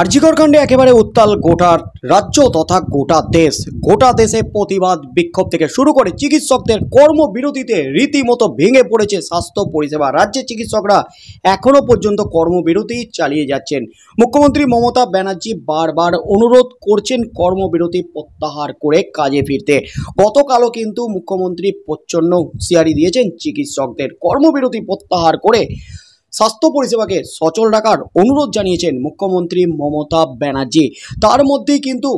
আরজিকর কাণ্ডে একেবারে উত্তাল গোটার রাজ্য তথা গোটা দেশ গোটা দেশে প্রতিবাদ বিক্ষোভ থেকে শুরু করে চিকিৎসকদের কর্মবিরতিতে রীতিমতো ভেঙে পড়েছে স্বাস্থ্য পরিষেবা রাজ্যে চিকিৎসকরা এখনও পর্যন্ত কর্মবিরতি চালিয়ে যাচ্ছেন মুখ্যমন্ত্রী মমতা ব্যানার্জি বারবার অনুরোধ করছেন কর্মবিরতি প্রত্যাহার করে কাজে ফিরতে গতকালও কিন্তু মুখ্যমন্ত্রী প্রচ্ছন্ন হুঁশিয়ারি দিয়েছেন চিকিৎসকদের কর্মবিরতি প্রত্যাহার করে স্বাস্থ্য পরিষেবাকে সচল রাখার অনুরোধ জানিয়েছেন মুখ্যমন্ত্রী মমতা ব্যানার্জি তার মধ্যেই কিন্তু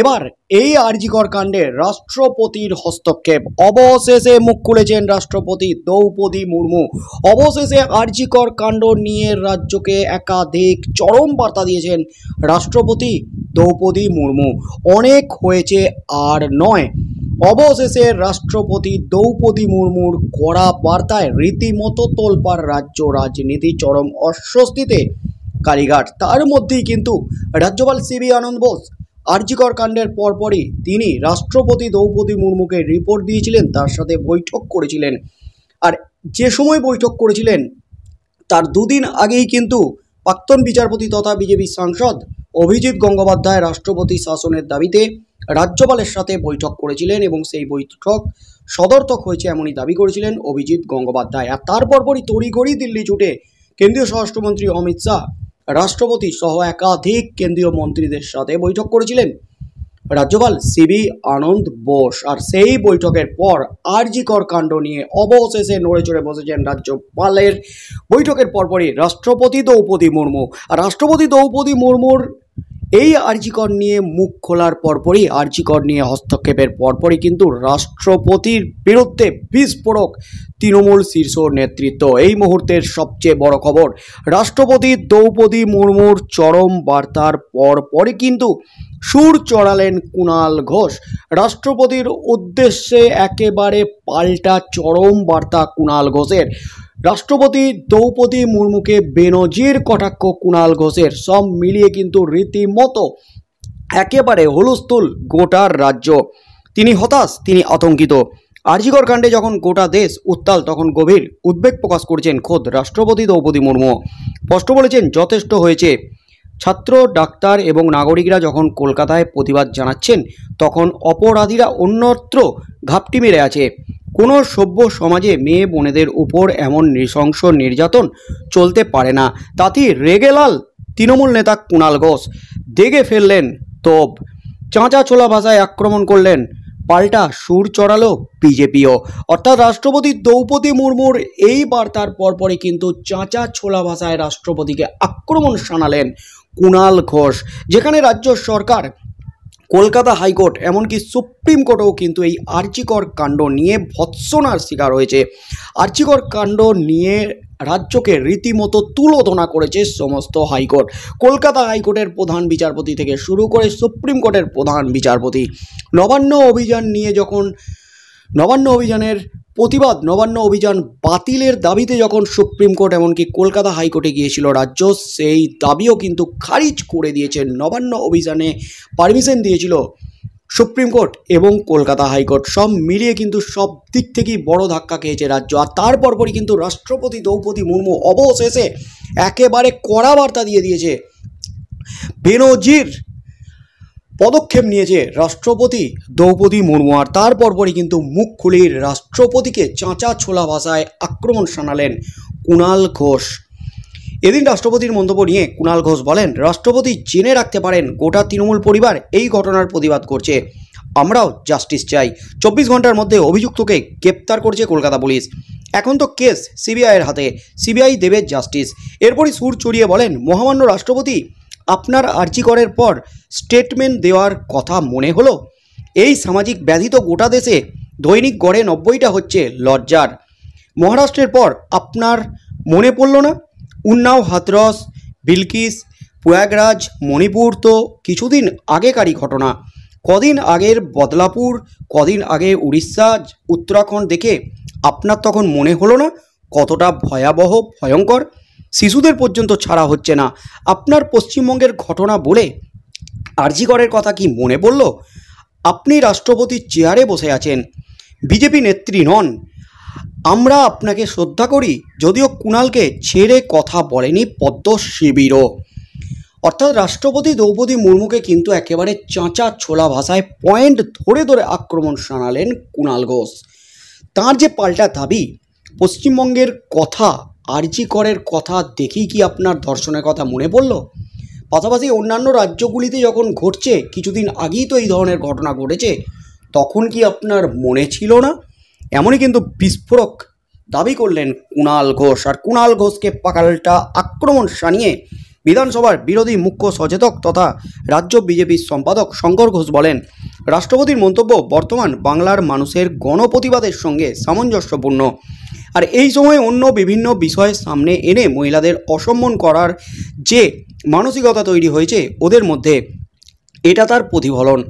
এবার এই আরজিকর কাণ্ডে রাষ্ট্রপতির হস্তক্ষেপ অবশেষে মুখ খুলেছেন রাষ্ট্রপতি দ্রৌপদী মুর্মু অবশেষে আরজিকর কাণ্ড নিয়ে রাজ্যকে একাধিক চরম বার্তা দিয়েছেন রাষ্ট্রপতি দ্রৌপদী মুর্মু অনেক হয়েছে আর নয় অবশেষে রাষ্ট্রপতি দ্রৌপদী মুর্মুর কড়া বার্তায় রীতিমতো তোলপার রাজ্য রাজনীতি চরম অস্বস্তিতে কালীঘাট তার মধ্যেই কিন্তু রাজ্যপাল সিবি আনন্দ বোস আর্যিকর কাণ্ডের পরপরই তিনি রাষ্ট্রপতি দ্রৌপদী মুর্মুকে রিপোর্ট দিয়েছিলেন তার সাথে বৈঠক করেছিলেন আর যে সময় বৈঠক করেছিলেন তার দুদিন আগেই কিন্তু প্রাক্তন বিচারপতি তথা বিজেপি সাংসদ অভিজিৎ গঙ্গোপাধ্যায় রাষ্ট্রপতি শাসনের দাবিতে রাজ্যপালের সাথে বৈঠক করেছিলেন এবং সেই বৈঠক সদর্থক হয়েছে এমনই দাবি করেছিলেন অভিজিৎ গঙ্গোপাধ্যায় আর তারপর পরই তড়িঘড়ি দিল্লি ছুটে কেন্দ্রীয় স্বরাষ্ট্রমন্ত্রী অমিত শাহ রাষ্ট্রপতি সহ একাধিক কেন্দ্রীয় মন্ত্রীদের সাথে বৈঠক করেছিলেন রাজ্যপাল সিবি আনন্দ বোস আর সেই বৈঠকের পর আরজিকর কাণ্ড নিয়ে অবশেষে নড়ে চড়ে বসেছেন রাজ্যপালের বৈঠকের পরপরই রাষ্ট্রপতি দ্রৌপদী মুর্মু আর রাষ্ট্রপতি দ্রৌপদী মুর্মুর এই আর্জিকর নিয়ে মুখ খোলার পরপরই আর্জিকর নিয়ে হস্তক্ষেপের পরপরই কিন্তু রাষ্ট্রপতির বিরুদ্ধে বিস্ফোরক তৃণমূল শীর্ষ নেতৃত্ব এই মুহূর্তের সবচেয়ে বড় খবর রাষ্ট্রপতি দ্রৌপদী মুর্মুর চরম বার্তার পরপরই কিন্তু সুর চড়ালেন কুণাল ঘোষ রাষ্ট্রপতির উদ্দেশ্যে একেবারে পাল্টা চরম বার্তা কুণাল ঘোষের রাষ্ট্রপতি দ্রৌপদী মুর্মুকে বেনজির কটাক্ষ কুণাল ঘোষের সব মিলিয়ে কিন্তু রীতিমতো একেবারে হুলস্থুল গোটার রাজ্য তিনি হতাশ তিনি আতঙ্কিত আরজিকর কাণ্ডে যখন গোটা দেশ উত্তাল তখন গভীর উদ্বেগ প্রকাশ করছেন খোদ রাষ্ট্রপতি দ্রৌপদী মুর্মু স্পষ্ট বলেছেন যথেষ্ট হয়েছে ছাত্র ডাক্তার এবং নাগরিকরা যখন কলকাতায় প্রতিবাদ জানাচ্ছেন তখন অপরাধীরা অন্যত্র ঘাপটি মেরে আছে কোনো সভ্য সমাজে মেয়ে বোনেদের উপর এমন নৃশংস নির্যাতন চলতে পারে না তাতে রেগেলাল তৃণমূল নেতা কুণাল ঘোষ দেগে ফেললেন তোপ চাঁচা চোলা ভাষায় আক্রমণ করলেন পাল্টা সুর চড়ালো বিজেপিও অর্থাৎ রাষ্ট্রপতি দ্রৌপদী মুর্মুর এই বার্তার পরপরই কিন্তু চাঁচা ছোলা ভাষায় রাষ্ট্রপতিকে আক্রমণ শানালেন কুণাল ঘোষ যেখানে রাজ্য সরকার কলকাতা হাইকোর্ট এমনকি সুপ্রিম কোর্টেও কিন্তু এই আর্চিকর কাণ্ড নিয়ে ভৎসনার শিকার হয়েছে আর্চিকর কাণ্ড নিয়ে রাজ্যকে রীতিমতো তুলোধনা করেছে সমস্ত হাইকোর্ট কলকাতা হাইকোর্টের প্রধান বিচারপতি থেকে শুরু করে সুপ্রিম কোর্টের প্রধান বিচারপতি নবান্ন অভিযান নিয়ে যখন নবান্ন অভিযানের প্রতিবাদ নবান্ন অভিযান বাতিলের দাবিতে যখন সুপ্রিম কোর্ট এমনকি কলকাতা হাইকোর্টে গিয়েছিল রাজ্য সেই দাবিও কিন্তু খারিজ করে দিয়েছে নবান্ন অভিযানে পারমিশন দিয়েছিল সুপ্রিম কোর্ট এবং কলকাতা হাইকোর্ট সব মিলিয়ে কিন্তু সব দিক থেকেই বড় ধাক্কা খেয়েছে রাজ্য আর তার পরপরই কিন্তু রাষ্ট্রপতি দ্রৌপদী মুর্মু অবশেষে একেবারে কড়া বার্তা দিয়ে দিয়েছে বেনজির পদক্ষেপ নিয়েছে রাষ্ট্রপতি দ্রৌপদী মুর্মু আর তার পরপরই কিন্তু মুখ খুলির রাষ্ট্রপতিকে চাঁচা ছোলা ভাষায় আক্রমণ শানালেন কুণাল ঘোষ এদিন রাষ্ট্রপতির মন্তব্য নিয়ে কুণাল ঘোষ বলেন রাষ্ট্রপতি জেনে রাখতে পারেন গোটা তৃণমূল পরিবার এই ঘটনার প্রতিবাদ করছে আমরাও জাস্টিস চাই চব্বিশ ঘন্টার মধ্যে অভিযুক্তকে গ্রেপ্তার করছে কলকাতা পুলিশ এখন তো কেস সিবিআইয়ের হাতে সিবিআই দেবে জাস্টিস এরপরই সুর চড়িয়ে বলেন মহামান্য রাষ্ট্রপতি আপনার আর্জি করার পর স্টেটমেন্ট দেওয়ার কথা মনে হলো এই সামাজিক ব্যাধি তো গোটা দেশে দৈনিক গড়ে নব্বইটা হচ্ছে লজ্জার মহারাষ্ট্রের পর আপনার মনে পড়ল না উন্নাও হাতরস বিলকিস প্রয়াগরাজ মণিপুর তো কিছুদিন আগেকারই ঘটনা কদিন আগের বদলাপুর কদিন আগে উড়িষ্যা উত্তরাখণ্ড দেখে আপনার তখন মনে হলো না কতটা ভয়াবহ ভয়ঙ্কর শিশুদের পর্যন্ত ছাড়া হচ্ছে না আপনার পশ্চিমবঙ্গের ঘটনা বলে আরজিগড়ের কথা কি মনে পড়ল আপনি রাষ্ট্রপতির চেয়ারে বসে আছেন বিজেপি নেত্রী নন আমরা আপনাকে শ্রদ্ধা করি যদিও কুণালকে ছেড়ে কথা বলেনি পদ্ম শিবিরও অর্থাৎ রাষ্ট্রপতি দ্রৌপদী মুর্মুকে কিন্তু একেবারে চাঁচা ছোলা ভাষায় পয়েন্ট ধরে ধরে আক্রমণ শানালেন কুণাল ঘোষ তাঁর যে পাল্টা দাবি পশ্চিমবঙ্গের কথা আরজি করের কথা দেখেই কি আপনার দর্শনের কথা মনে পড়ল পাশাপাশি অন্যান্য রাজ্যগুলিতে যখন ঘটছে কিছুদিন আগেই তো এই ধরনের ঘটনা ঘটেছে তখন কি আপনার মনে ছিল না এমনই কিন্তু বিস্ফোরক দাবি করলেন কুণাল ঘোষ আর কুণাল ঘোষকে পাকালটা আক্রমণ সানিয়ে বিধানসভার বিরোধী মুখ্য সচেতক তথা রাজ্য বিজেপির সম্পাদক শঙ্কর ঘোষ বলেন রাষ্ট্রপতির মন্তব্য বর্তমান বাংলার মানুষের গণপ্রতিবাদের সঙ্গে সামঞ্জস্যপূর্ণ আর এই সময় অন্য বিভিন্ন বিষয়ের সামনে এনে মহিলাদের অসম্মান করার যে মানসিকতা তৈরি হয়েছে ওদের মধ্যে এটা তার প্রতিফলন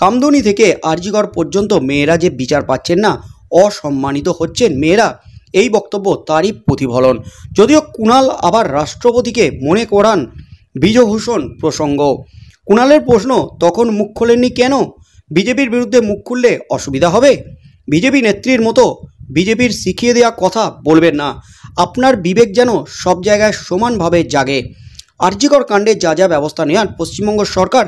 কামদুনি থেকে আরজিগড় পর্যন্ত মেয়েরা যে বিচার পাচ্ছেন না অসম্মানিত হচ্ছেন মেয়েরা এই বক্তব্য তারই প্রতিফলন যদিও কুণাল আবার রাষ্ট্রপতিকে মনে করান বিজভূষণ প্রসঙ্গ কুণালের প্রশ্ন তখন মুখ খোলেননি কেন বিজেপির বিরুদ্ধে মুখ খুললে অসুবিধা হবে বিজেপি নেত্রীর মতো বিজেপির শিখিয়ে দেওয়া কথা বলবেন না আপনার বিবেক যেন সব জায়গায় সমানভাবে জাগে আর্যিকর কাণ্ডে যা যা ব্যবস্থা নেওয়ার পশ্চিমবঙ্গ সরকার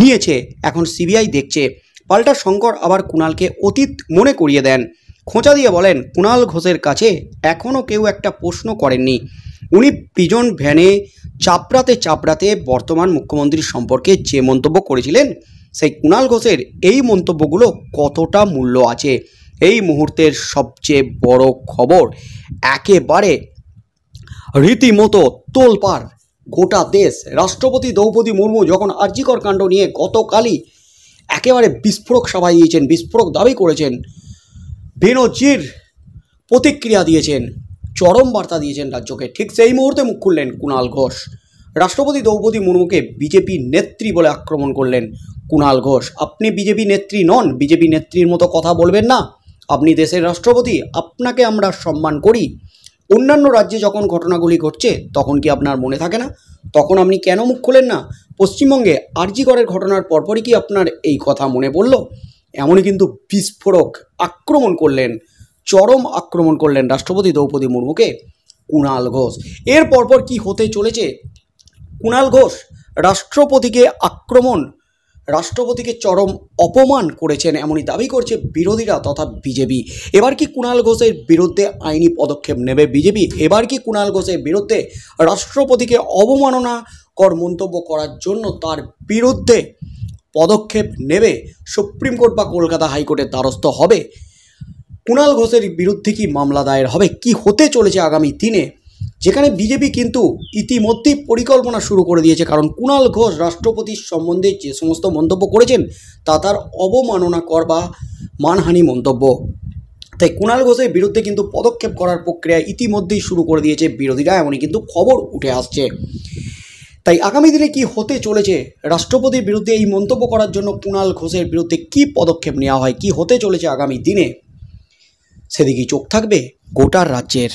নিয়েছে এখন সিবিআই দেখছে পাল্টা শঙ্কর আবার কুণালকে অতীত মনে করিয়ে দেন খোঁচা দিয়ে বলেন কুণাল ঘোষের কাছে এখনও কেউ একটা প্রশ্ন করেননি উনি প্রিজন ভ্যানে চাপড়াতে চাপড়াতে বর্তমান মুখ্যমন্ত্রী সম্পর্কে যে মন্তব্য করেছিলেন সেই কুণাল ঘোষের এই মন্তব্যগুলো কতটা মূল্য আছে এই মুহূর্তের সবচেয়ে বড় খবর একেবারে রীতিমতো তোলপাড় গোটা দেশ রাষ্ট্রপতি দ্রৌপদী মুর্মু যখন আর্জিকর কাণ্ড নিয়ে গতকালই একেবারে বিস্ফোরক সভা দিয়েছেন বিস্ফোরক দাবি করেছেন বেনজির প্রতিক্রিয়া দিয়েছেন চরম বার্তা দিয়েছেন রাজ্যকে ঠিক সেই মুহূর্তে মুখ খুললেন কুণাল ঘোষ রাষ্ট্রপতি দ্রৌপদী মুর্মুকে বিজেপি নেত্রী বলে আক্রমণ করলেন কুণাল ঘোষ আপনি বিজেপি নেত্রী নন বিজেপি নেত্রীর মতো কথা বলবেন না আপনি দেশের রাষ্ট্রপতি আপনাকে আমরা সম্মান করি অন্যান্য রাজ্যে যখন ঘটনাগুলি ঘটছে তখন কি আপনার মনে থাকে না তখন আপনি কেন মুখ খোলেন না পশ্চিমবঙ্গে আরজিগড়ের ঘটনার পরপরই কি আপনার এই কথা মনে পড়ল এমনই কিন্তু বিস্ফোরক আক্রমণ করলেন চরম আক্রমণ করলেন রাষ্ট্রপতি দ্রৌপদী মুর্মুকে কুণাল ঘোষ এর পরপর কি হতে চলেছে কুণাল ঘোষ রাষ্ট্রপতিকে আক্রমণ রাষ্ট্রপতিকে চরম অপমান করেছেন এমনই দাবি করছে বিরোধীরা তথা বিজেপি এবার কি কুণাল ঘোষের বিরুদ্ধে আইনি পদক্ষেপ নেবে বিজেপি এবার কি কুণাল ঘোষের বিরুদ্ধে রাষ্ট্রপতিকে অবমাননাকর মন্তব্য করার জন্য তার বিরুদ্ধে পদক্ষেপ নেবে সুপ্রিম কোর্ট বা কলকাতা হাইকোর্টের দ্বারস্থ হবে কুণাল ঘোষের বিরুদ্ধে কি মামলা দায়ের হবে কি হতে চলেছে আগামী দিনে যেখানে বিজেপি কিন্তু ইতিমধ্যেই পরিকল্পনা শুরু করে দিয়েছে কারণ কুণাল ঘোষ রাষ্ট্রপতির সম্বন্ধে যে সমস্ত মন্তব্য করেছেন তা তার অবমাননাকর বা মানহানি মন্তব্য তাই কুণাল ঘোষের বিরুদ্ধে কিন্তু পদক্ষেপ করার প্রক্রিয়া ইতিমধ্যেই শুরু করে দিয়েছে বিরোধীরা এমনই কিন্তু খবর উঠে আসছে তাই আগামী দিনে কি হতে চলেছে রাষ্ট্রপতির বিরুদ্ধে এই মন্তব্য করার জন্য কুণাল ঘোষের বিরুদ্ধে কি পদক্ষেপ নেওয়া হয় কি হতে চলেছে আগামী দিনে সেদিকেই চোখ থাকবে গোটা রাজ্যের